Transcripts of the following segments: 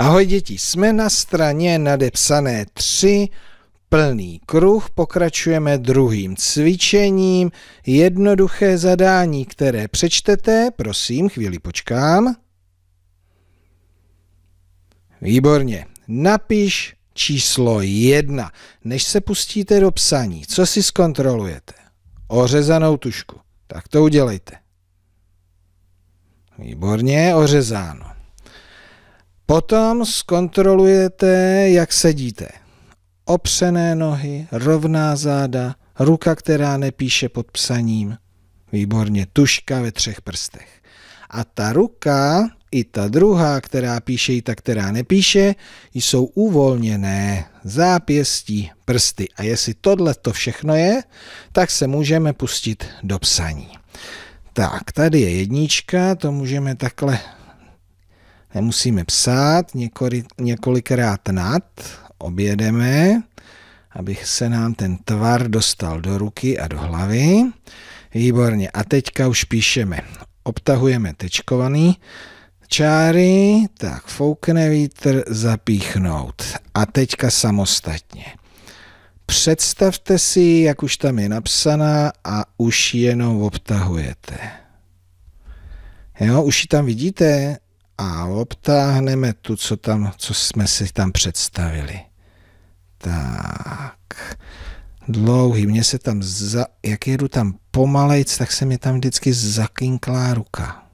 Ahoj děti, jsme na straně nadepsané 3, plný kruh, pokračujeme druhým cvičením, jednoduché zadání, které přečtete, prosím, chvíli počkám. Výborně, napiš číslo 1, než se pustíte do psaní, co si zkontrolujete? Ořezanou tušku, tak to udělejte. Výborně, ořezáno. Potom zkontrolujete, jak sedíte. Opřené nohy, rovná záda, ruka, která nepíše pod psaním. Výborně, tuška ve třech prstech. A ta ruka, i ta druhá, která píše, i ta, která nepíše, jsou uvolněné zápěstí, prsty. A jestli tohle to všechno je, tak se můžeme pustit do psaní. Tak, tady je jednička, to můžeme takhle nemusíme psát, několikrát nad, objedeme, abych se nám ten tvar dostal do ruky a do hlavy. Výborně. A teďka už píšeme. Obtahujeme tečkovaný čáry, tak foukne vítr, zapíchnout. A teďka samostatně. Představte si, jak už tam je napsaná a už jenom obtahujete. Jo, už ji tam vidíte, a obtáhneme tu, co, tam, co jsme si tam představili. Tak, dlouhý, mě se tam, za, jak jedu tam pomalejc, tak se mi tam vždycky zakinklá ruka.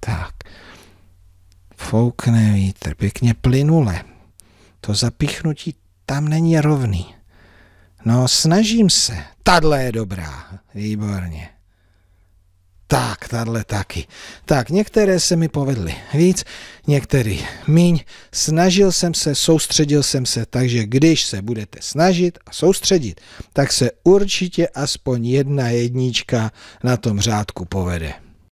Tak, foukne vítr, pěkně plynule. To zapíchnutí tam není rovný. No, snažím se. Tadle je dobrá. Výborně. Tak, tahle taky. Tak, některé se mi povedly víc, některý míň. Snažil jsem se, soustředil jsem se, takže když se budete snažit a soustředit, tak se určitě aspoň jedna jednička na tom řádku povede.